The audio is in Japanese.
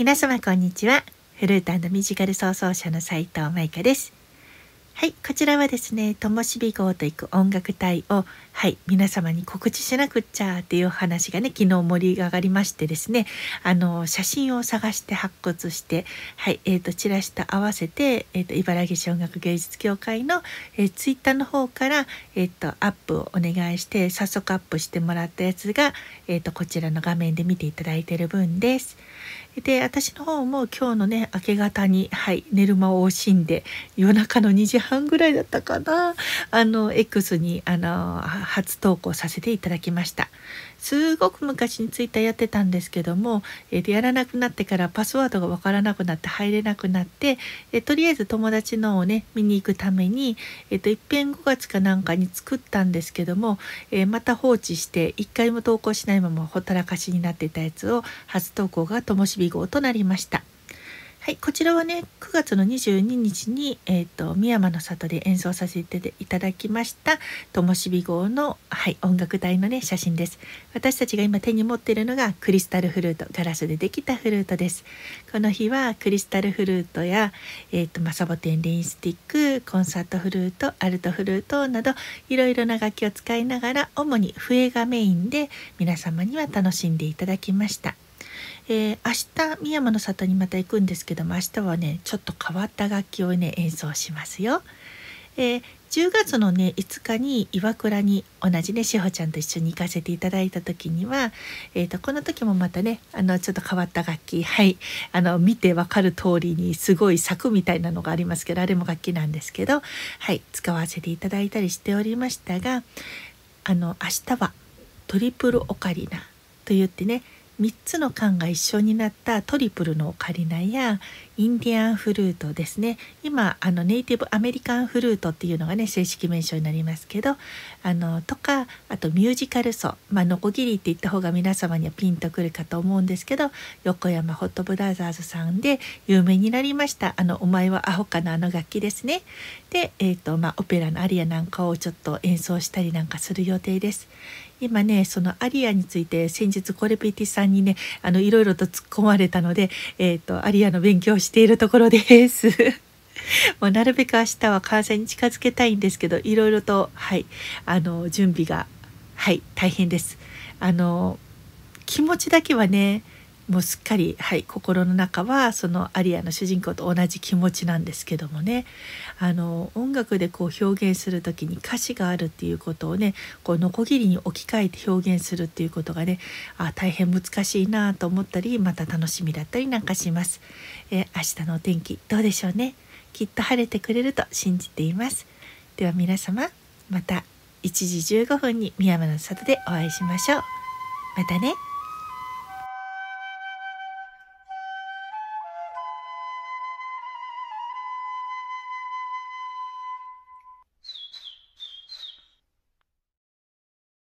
皆様こんにちはフルートミュージカル創奏者の斉藤舞香ですはい、こちらはですね、ともしび号と行く音楽隊を、はい、皆様に告知しなくっちゃっていう話がね、昨日盛り上がりましてですね、あの、写真を探して発掘して、はい、えっ、ー、と、チラシと合わせて、えっ、ー、と、茨城市音楽芸術協会の、えー、ツイッターの方から、えっ、と、アップをお願いして、早速アップしてもらったやつが、えっ、と、こちらの画面で見ていただいてる分です。で、私の方も今日のね、明け方に、はい、寝る間を惜しんで、夜中の2時半半ぐらいだったかなあの X にあの初投稿させていただきましたすごく昔にツイッターやってたんですけども、えやらなくなってからパスワードがわからなくなって入れなくなって、えとりあえず友達のをね見に行くために、えっと、いっぺん5月かなんかに作ったんですけども、えまた放置して1回も投稿しないままほったらかしになっていたやつを初投稿がともしび号となりました。はい、こちらはね9月の22日に、えーと、と山の里で演奏させていただきました灯火号の、はい、音楽隊のね写真です私たちが今手に持っているのがクリスタルフルートガラスでできたフルートですこの日はクリスタルフルートや、えーと、とマサボテンリンスティックコンサートフルートアルトフルートなどいろいろな楽器を使いながら主に笛がメインで皆様には楽しんでいただきました。えー、明日深山の里にまた行くんですけども明日はねちょっと変わった楽器をね演奏しますよ。えー、10月のね5日に岩倉に同じね志保ちゃんと一緒に行かせていただいた時には、えーとこの時もまたねあのちょっと変わった楽器はいあの見てわかる通りにすごい柵みたいなのがありますけどあれも楽器なんですけどはい使わせていただいたりしておりましたがあの明日はトリプルオカリナと言ってね3つの缶が一緒になったトリプルのオカリナやインディアンフルートですね今あのネイティブアメリカンフルートっていうのがね正式名称になりますけどあのとかあとミュージカル奏まあノコギリって言った方が皆様にはピンとくるかと思うんですけど横山ホットブラザーズさんで有名になりました「あのお前はアホか」のあの楽器ですね。で、えーとまあ、オペラのアリアなんかをちょっと演奏したりなんかする予定です。今ねそのアリアについて先日コレピティさんにねあのいろいろと突っ込まれたので、えーと、とアリアの勉強をしているところです。もうなるべく明日は完成に近づけたいんですけどいろいろとはいあの準備がはい大変です。あの気持ちだけはねもうすっかり、はい、心の中はそのアリアの主人公と同じ気持ちなんですけどもねあの音楽でこう表現する時に歌詞があるっていうことをねこうノコギに置き換えて表現するっていうことがねあ大変難しいなと思ったりまた楽しみだったりなんかします。え明日のお天気どうでしょうねきっと晴れてくれると信じています。では皆様また1時15分に宮山の里でお会いしましょう。またね。